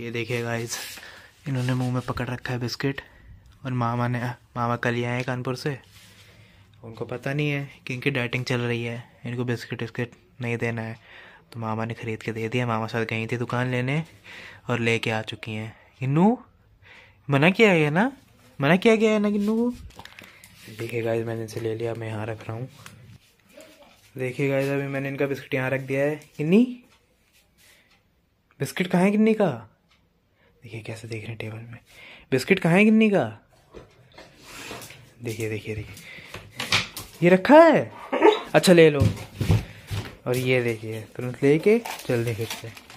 ये देखिए गाइस इन्होंने मुंह में पकड़ रखा है बिस्किट और मामा ने मामा कल ही आए हैं कानपुर से उनको पता नहीं है कि इनकी डाइटिंग चल रही है इनको बिस्किट विस्किट नहीं देना है तो मामा ने ख़रीद के दे दिया मामा साथ गई थी दुकान लेने और लेके आ चुकी हैं इन्नू मना किया है ना मना किया गया है ना किन्नू को देखिए गाइस मैंने इनसे ले लिया मैं यहाँ रख रहा हूँ देखिए गाइस अभी मैंने इनका बिस्किट यहाँ रख दिया है किन्नी बिस्किट कहाँ है किन्नी का देखिए कैसे देख रहे हैं टेबल में बिस्किट कहाँ है गिन्नी का देखिए देखिए देखिए ये रखा है अच्छा ले लो और ये देखिए तुरंत लेके चल देखे